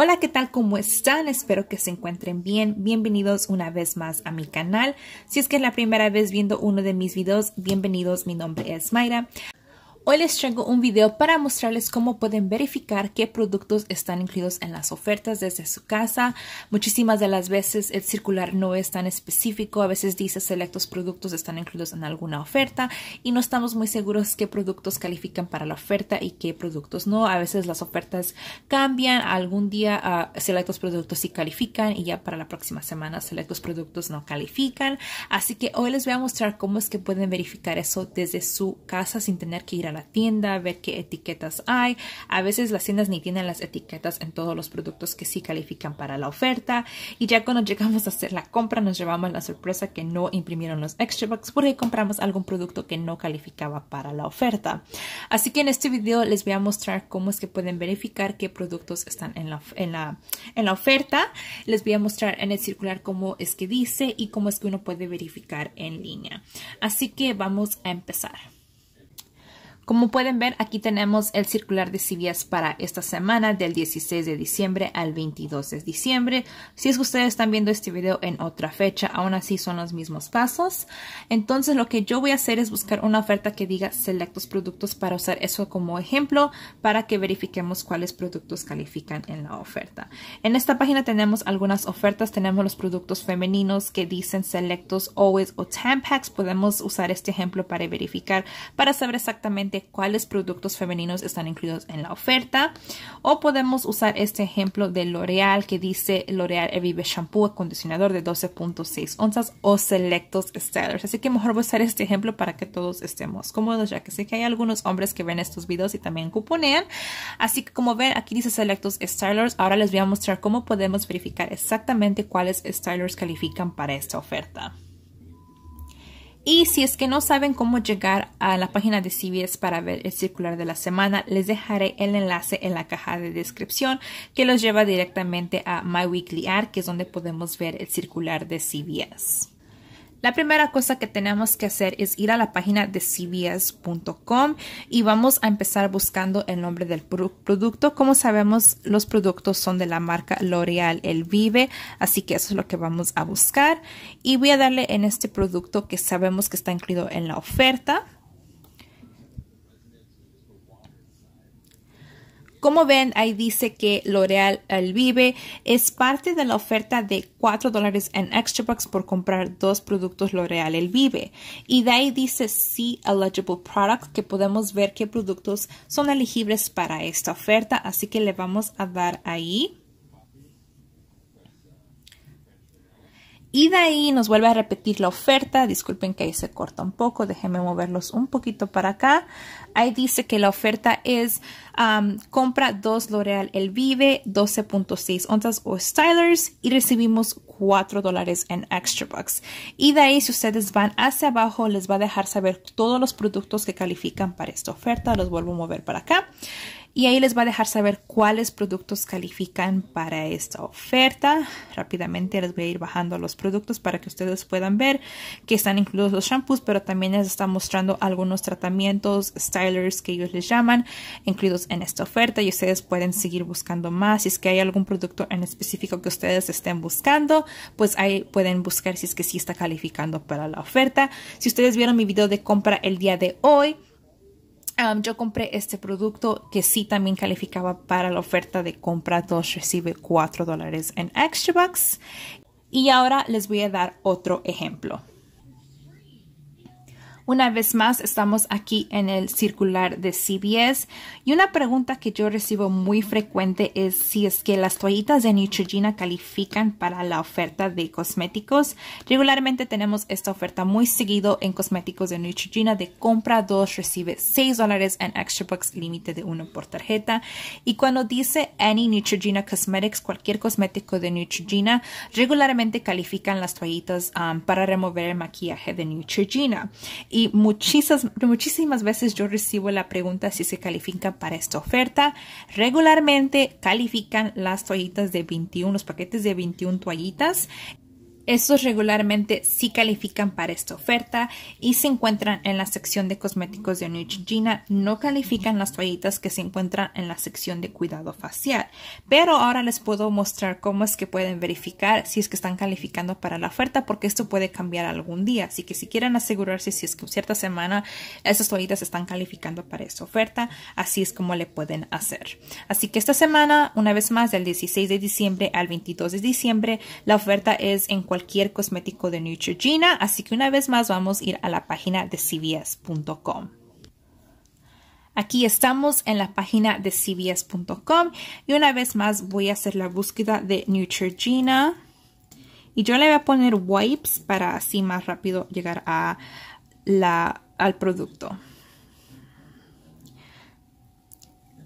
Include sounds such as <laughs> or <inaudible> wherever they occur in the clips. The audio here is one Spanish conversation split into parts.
Hola, ¿qué tal? ¿Cómo están? Espero que se encuentren bien. Bienvenidos una vez más a mi canal. Si es que es la primera vez viendo uno de mis videos, bienvenidos. Mi nombre es Mayra. Hoy les traigo un video para mostrarles cómo pueden verificar qué productos están incluidos en las ofertas desde su casa. Muchísimas de las veces el circular no es tan específico, a veces dice selectos productos están incluidos en alguna oferta y no estamos muy seguros qué productos califican para la oferta y qué productos no. A veces las ofertas cambian, algún día ah, selectos productos sí califican y ya para la próxima semana selectos productos no califican. Así que hoy les voy a mostrar cómo es que pueden verificar eso desde su casa sin tener que ir a la tienda, ver qué etiquetas hay. A veces las tiendas ni tienen las etiquetas en todos los productos que sí califican para la oferta. Y ya cuando <laughs> llegamos a hacer la compra nos llevamos la sorpresa que no imprimieron los extra bucks porque compramos algún producto que no calificaba para la oferta. Así que en este video les voy a mostrar cómo es que pueden verificar qué productos están en la, en la, en la oferta. Les voy a mostrar en el circular cómo es que dice y cómo es que uno puede verificar en línea. Así que vamos a empezar. Como pueden ver, aquí tenemos el circular de CVS para esta semana del 16 de diciembre al 22 de diciembre. Si es que ustedes están viendo este video en otra fecha, aún así son los mismos pasos. Entonces lo que yo voy a hacer es buscar una oferta que diga selectos productos para usar eso como ejemplo para que verifiquemos cuáles productos califican en la oferta. En esta página tenemos algunas ofertas, tenemos los productos femeninos que dicen selectos always o packs. Podemos usar este ejemplo para verificar, para saber exactamente cuáles productos femeninos están incluidos en la oferta. O podemos usar este ejemplo de L'Oreal que dice L'Oreal Evive Shampoo acondicionador de 12.6 onzas o Selectos Stylers. Así que mejor voy a usar este ejemplo para que todos estemos cómodos, ya que sé que hay algunos hombres que ven estos videos y también cuponean. Así que como ven, aquí dice Selectos Stylers. Ahora les voy a mostrar cómo podemos verificar exactamente cuáles stylers califican para esta oferta. Y si es que no saben cómo llegar a la página de CBS para ver el circular de la semana, les dejaré el enlace en la caja de descripción que los lleva directamente a My Weekly Art, que es donde podemos ver el circular de CBS. La primera cosa que tenemos que hacer es ir a la página de cbs.com y vamos a empezar buscando el nombre del producto. Como sabemos, los productos son de la marca L'Oreal El Vive, así que eso es lo que vamos a buscar. Y voy a darle en este producto que sabemos que está incluido en la oferta. Como ven, ahí dice que L'Oreal El Vive es parte de la oferta de 4 dólares en extra bucks por comprar dos productos L'Oreal El Vive. Y de ahí dice See Eligible Product, que podemos ver qué productos son elegibles para esta oferta. Así que le vamos a dar ahí. Y de ahí nos vuelve a repetir la oferta. Disculpen que ahí se corta un poco. Déjenme moverlos un poquito para acá. Ahí dice que la oferta es compra 2 L'Oreal El Vive 12.6 onzas o stylers y recibimos 4 dólares en extra bucks. Y de ahí si ustedes van hacia abajo les va a dejar saber todos los productos que califican para esta oferta. Los vuelvo a mover para acá y ahí les va a dejar saber cuáles productos califican para esta oferta. Rápidamente les voy a ir bajando los productos para que ustedes puedan ver que están incluidos los shampoos, pero también les está mostrando algunos tratamientos, stylers que ellos les llaman, incluidos en esta oferta y ustedes pueden seguir buscando más. Si es que hay algún producto en específico que ustedes estén buscando, pues ahí pueden buscar si es que sí está calificando para la oferta. Si ustedes vieron mi video de compra el día de hoy, yo compré este producto que sí también calificaba para la oferta de compra dos recibe 4 dólares en extra bucks. Y ahora les voy a dar otro ejemplo. Una vez más, estamos aquí en el circular de CBS y una pregunta que yo recibo muy frecuente es si es que las toallitas de Neutrogena califican para la oferta de cosméticos. Regularmente tenemos esta oferta muy seguido en cosméticos de Neutrogena de compra 2 recibe 6 dólares en extra bucks límite de uno por tarjeta y cuando dice any Neutrogena Cosmetics, cualquier cosmético de Neutrogena, regularmente califican las toallitas um, para remover el maquillaje de Neutrogena. Y muchísimas, muchísimas veces yo recibo la pregunta si se califican para esta oferta. Regularmente califican las toallitas de 21, los paquetes de 21 toallitas estos regularmente sí califican para esta oferta y se encuentran en la sección de cosméticos de Neutrogena. No califican las toallitas que se encuentran en la sección de cuidado facial. Pero ahora les puedo mostrar cómo es que pueden verificar si es que están calificando para la oferta porque esto puede cambiar algún día. Así que si quieren asegurarse si es que en cierta semana esas toallitas están calificando para esta oferta, así es como le pueden hacer. Así que esta semana, una vez más, del 16 de diciembre al 22 de diciembre, la oferta es en cualquier cualquier cosmético de Neutrogena, así que una vez más vamos a ir a la página de cvs.com. Aquí estamos en la página de cvs.com y una vez más voy a hacer la búsqueda de Neutrogena. Y yo le voy a poner wipes para así más rápido llegar a la, al producto.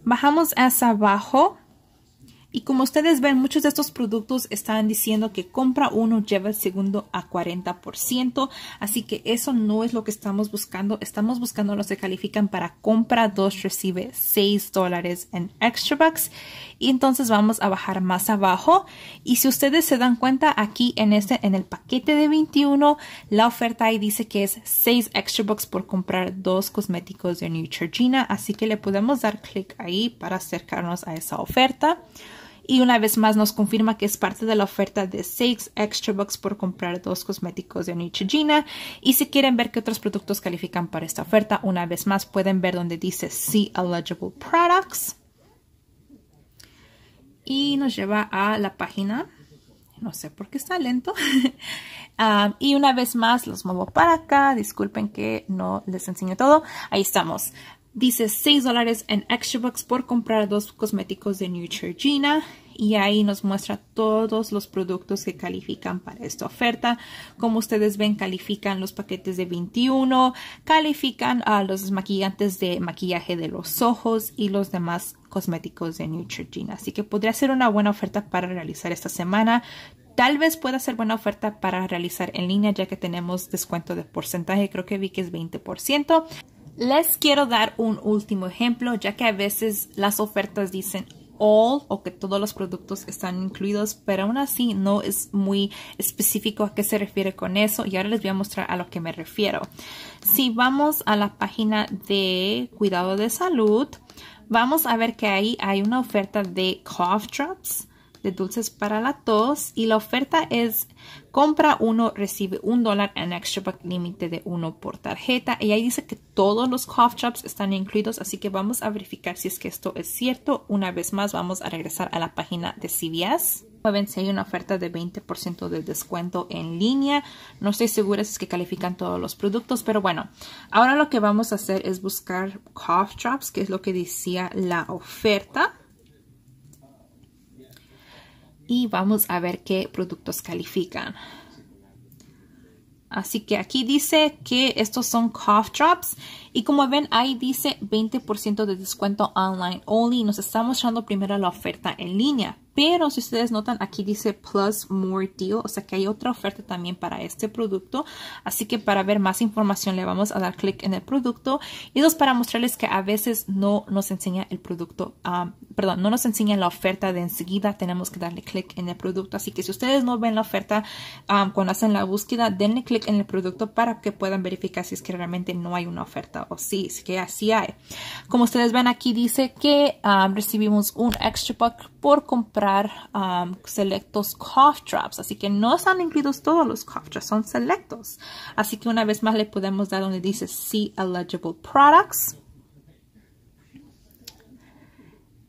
Bajamos hacia abajo y como ustedes ven, muchos de estos productos están diciendo que compra uno, lleva el segundo a 40%. Así que eso no es lo que estamos buscando. Estamos buscando los que califican para compra dos, recibe 6 dólares en extra bucks. Y entonces vamos a bajar más abajo. Y si ustedes se dan cuenta, aquí en este, en el paquete de 21, la oferta ahí dice que es 6 extra bucks por comprar dos cosméticos de Neutrogena. Así que le podemos dar clic ahí para acercarnos a esa oferta y una vez más nos confirma que es parte de la oferta de 6 extra bucks por comprar dos cosméticos de Neutrogena y si quieren ver qué otros productos califican para esta oferta, una vez más pueden ver donde dice See Eligible Products y nos lleva a la página no sé por qué está lento. <laughs> Ah, y una vez más, los muevo para acá. Disculpen que no les enseño todo. Ahí estamos. Dice 6 dólares en extra bucks por comprar dos cosméticos de Neutrogena y ahí nos muestra todos los productos que califican para esta oferta. Como ustedes ven, califican los paquetes de 21, califican a los maquillantes de maquillaje de los ojos y los demás cosméticos de Neutrogena. Así que podría ser una buena oferta para realizar esta semana. Tal vez pueda ser buena oferta para realizar en línea ya que tenemos descuento de porcentaje, creo que vi que es 20%. Les quiero dar un último ejemplo, ya que a veces las ofertas dicen all o que todos los productos están incluidos, pero aún así no es muy específico a qué se refiere con eso y ahora les voy a mostrar a lo que me refiero. Si vamos a la página de cuidado de salud, vamos a ver que ahí hay una oferta de cough drops de dulces para la tos y la oferta es compra uno, recibe un dólar en extra pack límite de uno por tarjeta. Y ahí dice que todos los cough drops están incluidos, así que vamos a verificar si es que esto es cierto. Una vez más vamos a regresar a la página de CVS. Pueden si hay una oferta de 20% de descuento en línea. No estoy segura si es que califican todos los productos, pero bueno. Ahora lo que vamos a hacer es buscar cough drops, que es lo que decía la oferta y vamos a ver qué productos califican. Así que aquí dice que estos son cough drops y como ven, ahí dice 20% de descuento online only. Nos está mostrando primero la oferta en línea. Pero si ustedes notan, aquí dice Plus More Deal, o sea que hay otra oferta también para este producto. Así que para ver más información le vamos a dar clic en el producto. Y dos, para mostrarles que a veces no nos enseña el producto, ah, perdón, no nos enseña la oferta de enseguida, tenemos que darle clic en el producto. Así que si ustedes no ven la oferta ah, cuando hacen la búsqueda, denle clic en el producto para que puedan verificar si es que realmente no hay una oferta o sí, que así hay. Como ustedes ven aquí dice que um, recibimos un extra buck por comprar um, selectos cough drops. Así que no están incluidos todos los cough drops, son selectos. Así que una vez más le podemos dar donde dice See Eligible Products.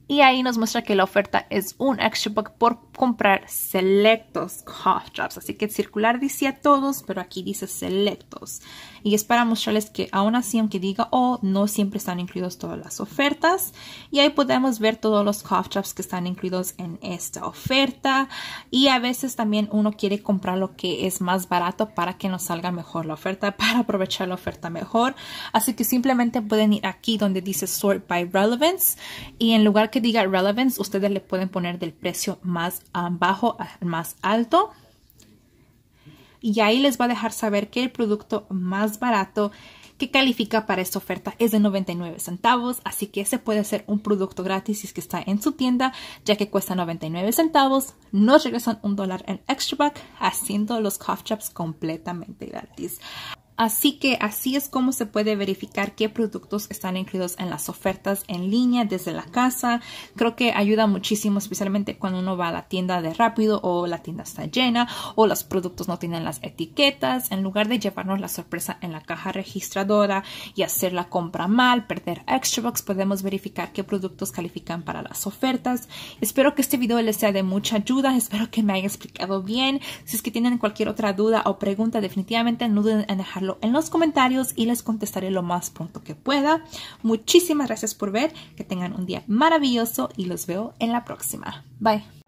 Y ahí nos muestra que la oferta es un extra buck por comprar selectos cough drops. Así que el circular decía todos, pero aquí dice selectos y es para mostrarles que aún así, aunque diga oh, no siempre están incluidos todas las ofertas y ahí podemos ver todos los cough drops que están incluidos en esta oferta y a veces también uno quiere comprar lo que es más barato para que nos salga mejor la oferta, <laughs> para aprovechar la oferta mejor, así que simplemente pueden ir aquí donde dice sort by relevance y en lugar que diga relevance ustedes le pueden poner del precio más ah, bajo al más alto y ahí les va a dejar saber que el producto más barato que califica para esta oferta es de 99 centavos, así que ese puede ser un producto gratis si es que está en su tienda, ya que cuesta 99 centavos, nos regresan un dólar en extra back, haciendo los cough chops completamente gratis. Así que así es como se puede verificar qué productos están incluidos en las ofertas en línea desde la casa. Creo que ayuda muchísimo, especialmente cuando uno va a la tienda de rápido o la tienda está llena o los productos no tienen las etiquetas. En lugar de llevarnos la sorpresa en la caja registradora y hacer la compra mal, perder extra box, podemos verificar qué productos califican para las ofertas. Espero que este video les sea de mucha ayuda. Espero que me haya explicado bien. Si es que tienen cualquier otra duda o pregunta, definitivamente no duden en dejar en los comentarios y les contestaré lo más pronto que pueda. Muchísimas gracias por ver, que tengan un día maravilloso y los veo en la próxima. Bye.